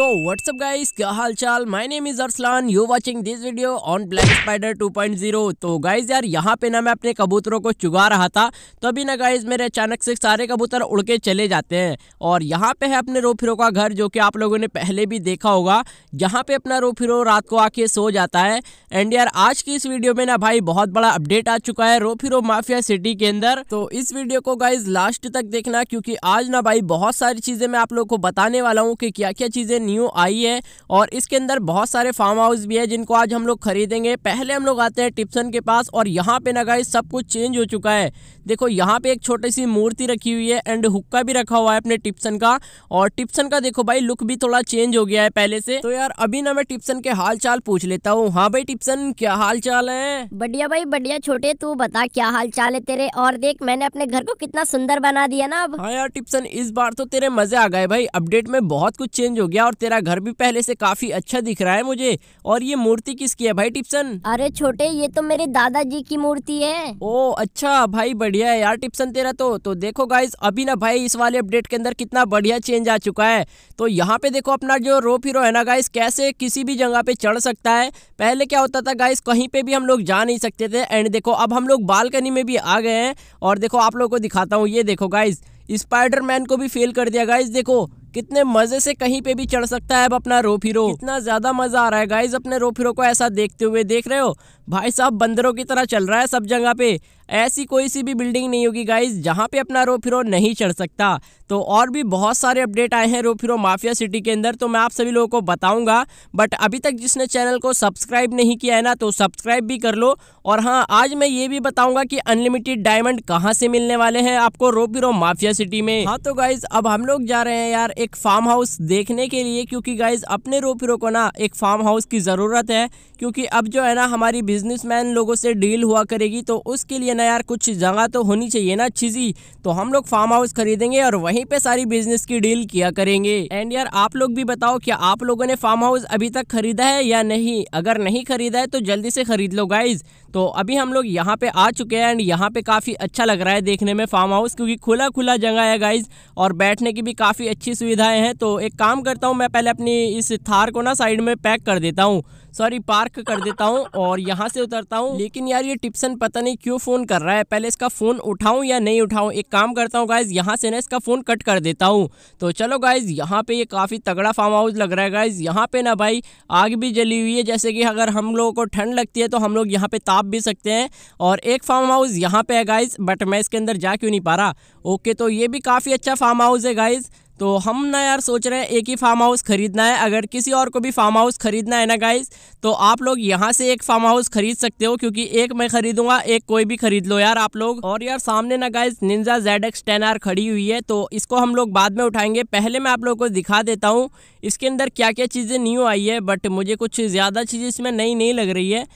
so what's up guys क्या हाल चाल my name is Arsalan you watching this video on Black Spider 2.0 तो guys यार यहाँ पे ना मैं अपने कबूतरों को चुगा रहा था तो अभी ना गाइस मेरे अचानक से सारे कबूतर उड़ के चले जाते हैं और यहाँ पे है अपने रोफिरो का घर जो कि आप लोगों ने पहले भी देखा होगा जहाँ पे अपना रोफिरो रात को आके सो जाता है एंड यार आज की इस वीडियो में ना भाई बहुत बड़ा अपडेट आ चुका है रोफिरो माफिया सिटी के अंदर तो इस वीडियो को गाइज लास्ट तक देखना क्योंकि आज ना भाई बहुत सारी चीजें मैं आप लोग को बताने वाला हूँ कि क्या क्या चीजें न्यू आई है और इसके अंदर बहुत सारे फार्म हाउस भी है जिनको आज हम लोग खरीदेंगे पहले हम लोग आते हैं टिप्सन के पास और यहाँ पे नगाई सब कुछ चेंज हो चुका है देखो यहाँ पे एक छोटी सी मूर्ति रखी हुई है एंड हुक्का भी रखा हुआ है अपने टिप्सन का और टिप्सन का देखो भाई लुक भी थोड़ा चेंज हो गया है पहले से तो यार अभी ना मैं टिप्सन के हाल चाल पूछ लेता हूँ हाँ भाई टिप्सन क्या हाल चाल है बढ़िया भाई बढ़िया छोटे तू बता क्या हाल चाल है तेरे और देख मैंने अपने घर को कितना सुंदर बना दिया ना अब हाँ यार टिप्सन इस बार तो तेरे मजे आ गए भाई अपडेट में बहुत कुछ चेंज हो गया और तेरा घर भी पहले से काफी अच्छा दिख रहा है मुझे और ये मूर्ति किसकी है भाई टिप्सन अरे छोटे ये तो मेरे दादाजी की मूर्ति है ओ अच्छा भाई बढ़िया है यार टिप्सन तेरा तो तो देखो गाइज अभी ना भाई इस वाले अपडेट के अंदर कितना बढ़िया चेंज आ चुका है तो यहाँ पे देखो अपना जो रोप हीरो है ना गाइस कैसे किसी भी जगह पे चढ़ सकता है पहले क्या होता था गाइस कहीं पे भी हम लोग जा नहीं सकते थे एंड देखो अब हम लोग बालकनी में भी आ गए हैं और देखो आप लोगों को दिखाता हूँ ये देखो गाइस स्पाइडरमैन को भी फेल कर दिया गाइस देखो कितने मजे से कहीं पे भी चढ़ सकता है अब अपना रोफ हीरो इतना ज्यादा मजा आ रहा है गाइज अपने रोफ हीरो को ऐसा देखते हुए देख रहे हो भाई साहब बंदरों की तरह चल रहा है सब जगह पे ऐसी कोई सी भी बिल्डिंग नहीं होगी गाइज जहाँ पे अपना रोफ हीरो नहीं चढ़ सकता तो और भी बहुत सारे अपडेट आए हैं रोफ हीरो माफिया सिटी के अंदर तो मैं आप सभी लोगों को बताऊंगा बट अभी तक जिसने चैनल को सब्सक्राइब नहीं किया है ना तो सब्सक्राइब भी कर लो और हाँ आज मैं ये भी बताऊंगा कि अनलिमिटेड डायमंड कहाँ से मिलने वाले हैं आपको रोफ हीरो माफिया सिटी में हाँ तो गाइज अब हम लोग जा रहे हैं यार एक फार्म हाउस देखने के लिए क्योंकि गाइज अपने रोपिरो को ना एक फार्म हाउस की ज़रूरत है क्योंकि अब जो है ना हमारी बिजनेसमैन लोगों से डील हुआ करेगी तो उसके लिए ना यार कुछ जगह तो होनी चाहिए ना अच्छी सी तो हम लोग फार्म हाउस खरीदेंगे और वहीं पे सारी बिजनेस की डील किया करेंगे एंड यार आप लोग भी बताओ क्या आप लोगों ने फार्म हाउस अभी तक खरीदा है या नहीं अगर नहीं खरीदा है तो जल्दी से खरीद लो गाइज तो अभी हम लोग यहाँ पे आ चुके हैं एंड यहाँ पे काफ़ी अच्छा लग रहा है देखने में फार्म हाउस क्योंकि खुला खुला जगह है गाइज और बैठने की भी काफ़ी अच्छी सुविधाएं हैं तो एक काम करता हूँ मैं पहले अपनी इस थार को ना साइड में पैक कर देता हूँ सॉरी पार्क कर देता हूँ और यहाँ से उतरता हूँ लेकिन यार ये टिप्सन पता नहीं क्यों फ़ोन कर रहा है पहले इसका फ़ोन उठाऊ या नहीं उठाऊ एक काम करता हूँ गाइज़ यहाँ से ना इसका फ़ोन कट कर देता हूँ तो चलो गाइज़ यहाँ पे ये काफ़ी तगड़ा फार्म हाउस लग रहा है गाइज़ यहाँ पे ना भाई आग भी जली हुई है जैसे कि अगर हम लोगों को ठंड लगती है तो हम लोग यहाँ पे ताप भी सकते हैं और एक फार्म हाउस यहाँ पे है गाइज़ बट मैं इसके अंदर जा क्यों नहीं पा रहा ओके तो ये भी काफ़ी अच्छा फार्म हाउस है गाइज़ तो हम ना यार सोच रहे हैं एक ही फार्म हाउस ख़रीदना है अगर किसी और को भी फार्म हाउस ख़रीदना है ना गाइस तो आप लोग यहाँ से एक फार्म हाउस ख़रीद सकते हो क्योंकि एक मैं ख़रीदूंगा एक कोई भी ख़रीद लो यार आप लोग और यार सामने ना guys Ninja Z X ten R खड़ी हुई है तो इसको हम लोग बाद में उठाएंगे पहले मैं आप लोग को दिखा देता हूँ इसके अंदर क्या क्या चीज़ें न्यू आई है बट मुझे कुछ ज़्यादा चीज़ें इसमें नई नहीं लग रही है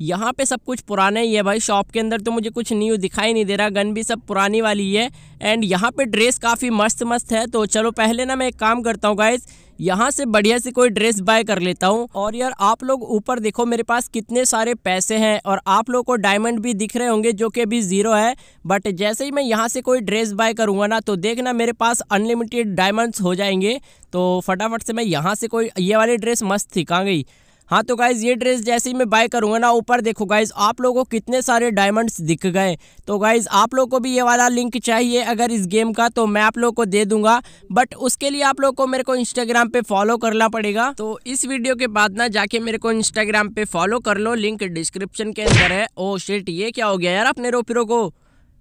यहाँ पे सब कुछ पुराना ही है भाई शॉप के अंदर तो मुझे कुछ न्यू दिखाई नहीं दे रहा गन भी सब पुरानी वाली है एंड यहाँ पे ड्रेस काफ़ी मस्त मस्त है तो चलो पहले ना मैं एक काम करता हूँ गाइज़ यहाँ से बढ़िया से कोई ड्रेस बाय कर लेता हूँ और यार आप लोग ऊपर देखो मेरे पास कितने सारे पैसे हैं और आप लोग को डायमंड भी दिख रहे होंगे जो कि अभी ज़ीरो है बट जैसे ही मैं यहाँ से कोई ड्रेस बाय करूँगा ना तो देखना मेरे पास अनलिमिटेड डायमंड्स हो जाएंगे तो फटाफट से मैं यहाँ से कोई ये वाली ड्रेस मस्त थी कहाँ गई हाँ तो गाइज़ ये ड्रेस जैसे ही मैं बाय करूँगा ना ऊपर देखो गाइज़ आप लोगों को कितने सारे डायमंड्स दिख गए तो गाइज़ आप लोग को भी ये वाला लिंक चाहिए अगर इस गेम का तो मैं आप लोगों को दे दूंगा बट उसके लिए आप लोग को मेरे को इंस्टाग्राम पे फॉलो करना पड़ेगा तो इस वीडियो के बाद ना जाके मेरे को इंस्टाग्राम पे फॉलो कर लो लिंक डिस्क्रिप्शन के अंदर है ओ oh शेट ये क्या हो गया यार अपने रोपिरो को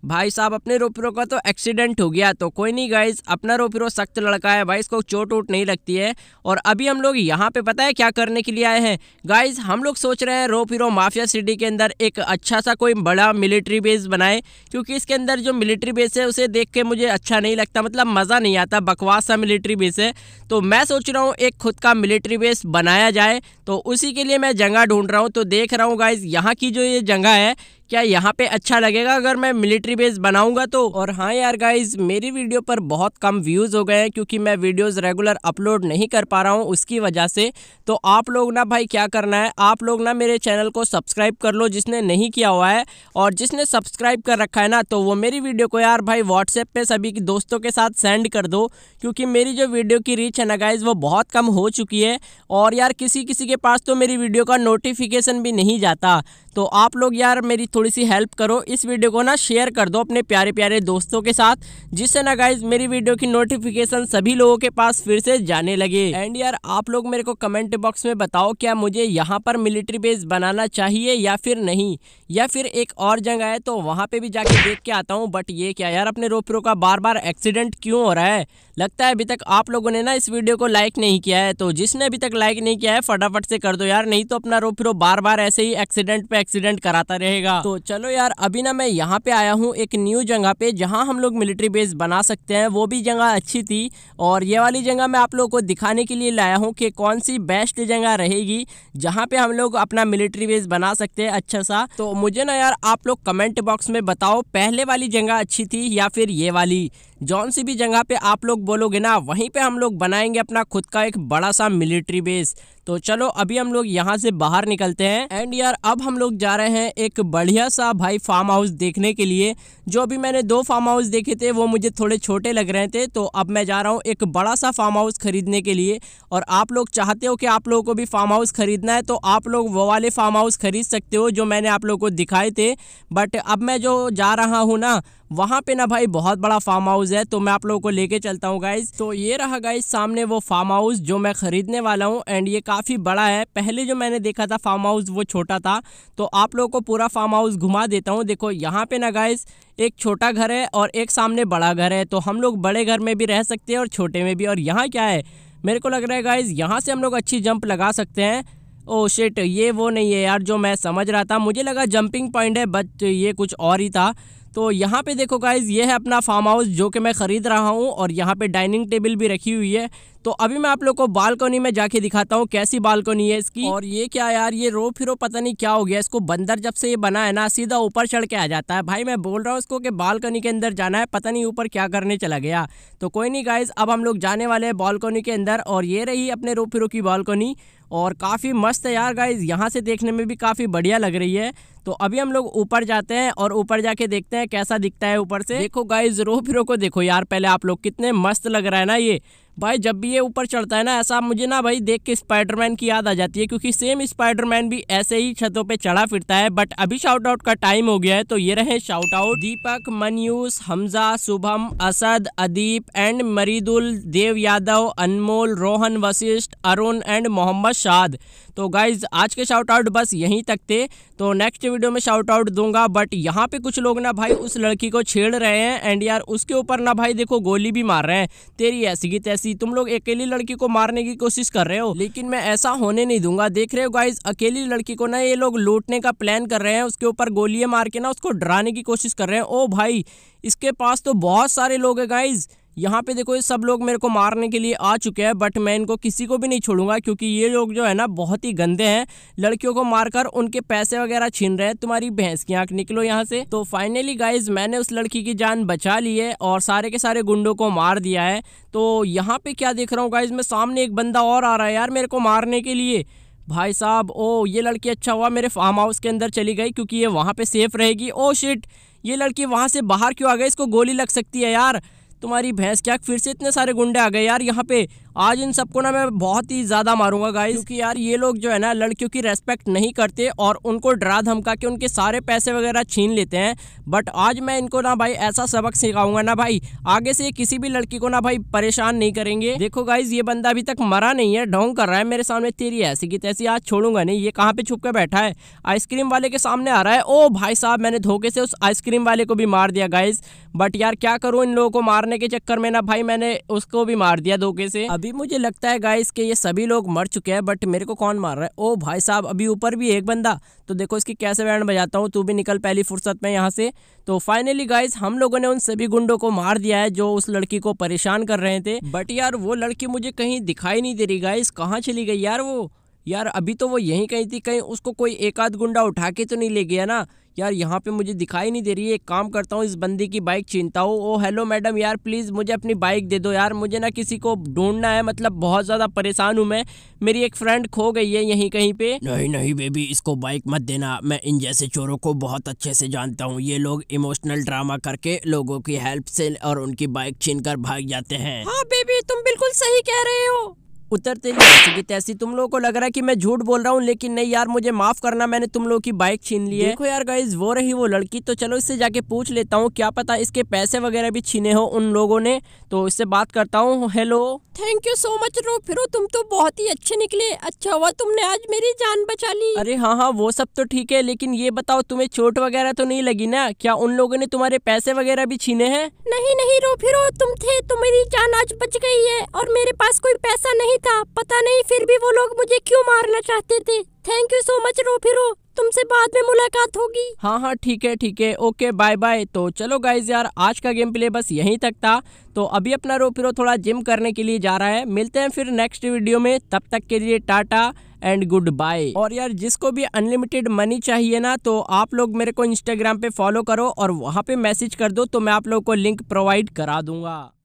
भाई साहब अपने रोपीरो का तो एक्सीडेंट हो गया तो कोई नहीं गाइज अपना रोपरो सख्त लड़का है भाई इसको चोट वोट नहीं लगती है और अभी हम लोग यहाँ पे पता है क्या करने के लिए आए हैं गाइज हम लोग सोच रहे हैं रोपीरो माफिया सिटी के अंदर एक अच्छा सा कोई बड़ा मिलिट्री बेस बनाए क्योंकि इसके अंदर जो मिलिट्री बेस है उसे देख के मुझे अच्छा नहीं लगता मतलब मज़ा नहीं आता बकवास सा मिलिट्री बेस है तो मैं सोच रहा हूँ एक खुद का मिलिट्री बेस बनाया जाए तो उसी के लिए मैं जगह ढूंढ रहा हूँ तो देख रहा हूँ गाइज यहाँ की जो ये जगह है क्या यहाँ पे अच्छा लगेगा अगर मैं मिलिट्री बेस बनाऊंगा तो और हाँ यार गाइज मेरी वीडियो पर बहुत कम व्यूज़ हो गए हैं क्योंकि मैं वीडियोस रेगुलर अपलोड नहीं कर पा रहा हूँ उसकी वजह से तो आप लोग ना भाई क्या करना है आप लोग ना मेरे चैनल को सब्सक्राइब कर लो जिसने नहीं किया हुआ है और जिसने सब्सक्राइब कर रखा है ना तो वो मेरी वीडियो को यार भाई व्हाट्सएप पर सभी दोस्तों के साथ सेंड कर दो क्योंकि मेरी जो वीडियो की रीच है ना गाइज़ वो बहुत कम हो चुकी है और यार किसी किसी के पास तो मेरी वीडियो का नोटिफिकेशन भी नहीं जाता तो आप लोग यार मेरी थोड़ी सी हेल्प करो इस वीडियो को ना शेयर कर दो अपने प्यारे प्यारे दोस्तों के साथ जिससे ना गाइज मेरी वीडियो की नोटिफिकेशन सभी लोगों के पास फिर से जाने लगे एंड यार आप लोग मेरे को कमेंट बॉक्स में बताओ क्या मुझे यहाँ पर मिलिट्री बेस बनाना चाहिए या फिर नहीं या फिर एक और जगह है तो वहाँ पर भी जाके देख के आता हूँ बट ये क्या यार अपने रोपरो का बार बार एक्सीडेंट क्यों हो रहा है लगता है अभी तक आप लोगों ने ना इस वीडियो को लाइक नहीं किया है तो जिसने अभी तक लाइक नहीं किया है फटाफट से कर दो यार नहीं तो अपना रो फिर बार बार ऐसे ही एक्सीडेंट पे एक्सीडेंट कराता रहेगा तो चलो यार अभी ना मैं यहाँ पे आया हूँ एक न्यू जगह पे जहाँ हम लोग मिलिट्री बेस बना सकते हैं वो भी जगह अच्छी थी और ये वाली जगह मैं आप लोगों को दिखाने के लिए लाया हूँ कि कौन सी बेस्ट जगह रहेगी जहाँ पे हम लोग अपना मिलिट्री बेस बना सकते हैं अच्छा सा तो मुझे ना यार आप लोग कमेंट बॉक्स में बताओ पहले वाली जगह अच्छी थी या फिर ये वाली जौन सी भी जगह पे आप लोग बोलोगे ना वहीं पे हम लोग बनाएंगे अपना खुद का एक बड़ा सा मिलिट्री बेस तो चलो अभी हम लोग यहाँ से बाहर निकलते हैं एंड यार अब हम लोग जा रहे हैं एक बढ़िया सा भाई फार्म हाउस देखने के लिए जो अभी मैंने दो फार्म हाउस देखे थे वो मुझे थोड़े छोटे लग रहे थे तो अब मैं जा रहा हूँ एक बड़ा सा फार्म हाउस खरीदने के लिए और आप लोग चाहते हो कि आप लोगों को भी फार्म हाउस खरीदना है तो आप लोग वो वाले फार्म हाउस खरीद सकते हो जो मैंने आप लोग को दिखाए थे बट अब मैं जो जा रहा हूँ ना वहाँ पे ना भाई बहुत बड़ा फार्म हाउस है तो मैं आप लोगों को लेके चलता हूँ गाइज तो ये रहा गाइज सामने वो फार्म हाउस जो मैं खरीदने वाला हूँ एंड ये काफ़ी बड़ा है पहले जो मैंने देखा था फार्म हाउस वो छोटा था तो आप लोगों को पूरा फार्म हाउस घुमा देता हूँ देखो यहाँ पे ना गाइज एक छोटा घर है और एक सामने बड़ा घर है तो हम लोग बड़े घर में भी रह सकते हैं और छोटे में भी और यहाँ क्या है मेरे को लग रहा है गाइज यहाँ से हम लोग अच्छी जंप लगा सकते हैं ओ oh, शिट ये वो नहीं है यार जो मैं समझ रहा था मुझे लगा जंपिंग पॉइंट है बट ये कुछ और ही था तो यहाँ पे देखो गाइज ये है अपना फार्म हाउस जो कि मैं ख़रीद रहा हूँ और यहाँ पे डाइनिंग टेबल भी रखी हुई है तो अभी मैं आप लोग को बालकोनी में जाके दिखाता हूँ कैसी बालकोनी है इसकी और ये क्या यार ये रो फिरो पता नहीं क्या हो गया इसको बंदर जब से ये बना है ना सीधा ऊपर चढ़ के आ जाता है भाई मैं बोल रहा हूँ इसको कि बालकोनी के अंदर जाना है पता नहीं ऊपर क्या करने चला गया तो कोई नहीं गाइज अब हम लोग जाने वाले हैं बालकोनी के अंदर और ये रही अपने रो फिरो की बालकोनी और काफ़ी मस्त है यार गाइज यहाँ से देखने में भी काफ़ी बढ़िया लग रही है तो अभी हम लोग ऊपर जाते हैं और ऊपर जाके देखते हैं कैसा दिखता है ऊपर से देखो गाइज रो फिरो को देखो यार पहले आप लोग कितने मस्त लग रहा है ना ये भाई जब भी ये ऊपर चढ़ता है ना ऐसा मुझे ना भाई देख के स्पाइडरमैन की याद आ जाती है क्योंकि सेम स्पाइडरमैन भी ऐसे ही छतों पे चढ़ा फिरता है बट अभी शाउट आउट का टाइम हो गया है तो ये रहे शाउट आउट दीपक मनयूस हमजा शुभम असद अदीप एंड मरीदुल देव यादव अनमोल रोहन वशिष्ठ अरुण एंड मोहम्मद शाद तो गाइज आज के शाउट आउट बस यहीं तक थे तो नेक्स्ट वीडियो में शाउट आउट दूंगा बट यहाँ पे कुछ लोग ना भाई उस लड़की को छेड़ रहे हैं एंड यार उसके ऊपर ना भाई देखो गोली भी मार रहे हैं तेरी ऐसी की तैसी तुम लोग अकेली लड़की को मारने की कोशिश कर रहे हो लेकिन मैं ऐसा होने नहीं दूंगा देख रहे हो गाइज अकेली लड़की को ना ये लोग लूटने का प्लान कर रहे हैं उसके ऊपर गोलियां मार के ना उसको डराने की कोशिश कर रहे हैं ओ भाई इसके पास तो बहुत सारे लोग हैं गाइज़ यहाँ पे देखो ये सब लोग मेरे को मारने के लिए आ चुके हैं बट मैं इनको किसी को भी नहीं छोड़ूंगा क्योंकि ये लोग जो है ना बहुत ही गंदे हैं लड़कियों को मारकर उनके पैसे वगैरह छीन रहे हैं तुम्हारी भैंस की आंख निकलो यहाँ से तो फाइनली गाइज मैंने उस लड़की की जान बचा ली है और सारे के सारे गुंडों को मार दिया है तो यहाँ पे क्या देख रहा हूँ गाइज मैं सामने एक बंदा और आ रहा है यार मेरे को मारने के लिए भाई साहब ओ ये लड़की अच्छा हुआ मेरे फार्म हाउस के अंदर चली गई क्योंकि ये वहाँ पे सेफ रहेगी ओ शिट ये लड़की वहाँ से बाहर क्यों आ गई इसको गोली लग सकती है यार तुम्हारी भैंस क्या फिर से इतने सारे गुंडे आ गए यार यहाँ पे आज इन सबको ना मैं बहुत ही ज़्यादा मारूंगा गाइस क्योंकि यार ये लोग जो है ना लड़कियों की रेस्पेक्ट नहीं करते और उनको डरा धमका के उनके सारे पैसे वगैरह छीन लेते हैं बट आज मैं इनको ना भाई ऐसा सबक सिखाऊंगा ना भाई आगे से किसी भी लड़की को ना भाई परेशान नहीं करेंगे देखो गाइज ये बंदा अभी तक मरा नहीं है ढोंग कर रहा है मेरे सामने तेरी ऐसी की तैसी आज छोड़ूंगा नहीं ये कहाँ पे छुप के बैठा है आइसक्रीम वाले के सामने आ रहा है ओ भाई साहब मैंने धोखे से उस आइसक्रीम वाले को भी मार दिया गाइज बट यार क्या करूँ इन लोगों को मारने के चक्कर में ना भाई मैंने उसको भी मार दिया धोखे से अभी अभी मुझे लगता है गाइस कि ये सभी लोग मर चुके हैं बट मेरे को कौन मार रहा है ओ भाई साहब अभी ऊपर भी एक बंदा तो देखो इसकी कैसे बैंड बजाता हूँ तू भी निकल पहली फुर्सत में यहाँ से तो फाइनली गाइस हम लोगों ने उन सभी गुंडों को मार दिया है जो उस लड़की को परेशान कर रहे थे बट यार वो लड़की मुझे कहीं दिखाई नहीं दे रही गाइस कहाँ चली गई यार वो यार अभी तो वो यहीं कहीं थी कहीं उसको कोई एक आध गुंडा उठा के तो नहीं ले गया ना यार यहाँ पे मुझे दिखाई नहीं दे रही है एक काम करता हूँ इस बंदी की बाइक छीनता हूँ ओ हेलो मैडम यार प्लीज़ मुझे अपनी बाइक दे दो यार मुझे ना किसी को ढूंढना है मतलब बहुत ज़्यादा परेशान हूँ मैं मेरी एक फ्रेंड खो गई है यहीं कहीं पे नहीं नहीं बेबी इसको बाइक मत देना मैं इन जैसे चोरों को बहुत अच्छे से जानता हूँ ये लोग इमोशनल ड्रामा करके लोगों की हेल्प से और उनकी बाइक छीन कर भाग जाते हैं हाँ बेबी तुम बिल्कुल सही कह रहे हो उतरते ही आ चुकी तैसी तुम लोगों को लग रहा है कि मैं झूठ बोल रहा हूँ लेकिन नहीं यार मुझे माफ करना मैंने तुम लोगों की बाइक छीन ली है देखो यार गाइज वो रही वो लड़की तो चलो इससे जाके पूछ लेता हूँ क्या पता इसके पैसे वगैरह भी छीने हो उन लोगों ने तो इससे बात करता हूँ hello thank you so much रो फिर तुम तो बहुत ही अच्छे निकले अच्छा हुआ तुमने आज मेरी जान बचा ली अरे हाँ हाँ वो सब तो ठीक है लेकिन ये बताओ तुम्हें चोट वगैरह तो नहीं लगी ना क्या उन लोगों ने तुम्हारे पैसे वगैरह भी छीने हैं नहीं नहीं रो फिर तुम थे तो मेरी जान आज बच गई है और मेरे पास कोई पैसा नहीं था पता नहीं फिर भी वो लोग मुझे क्यों मारना चाहते थे थैंक यू सो मच रो फिर तुमसे बाद में मुलाकात होगी हाँ हाँ ठीक है ठीक है ओके बाय बाय तो चलो गाइज यार आज का गेम प्ले बस यहीं तक था तो अभी अपना रोपिरो थोड़ा जिम करने के लिए जा रहा है मिलते हैं फिर नेक्स्ट वीडियो में तब तक के लिए टाटा एंड गुड बाय और यार जिसको भी अनलिमिटेड मनी चाहिए ना तो आप लोग मेरे को इंस्टाग्राम पे फॉलो करो और वहाँ पे मैसेज कर दो तो मैं आप लोग को लिंक प्रोवाइड करा दूंगा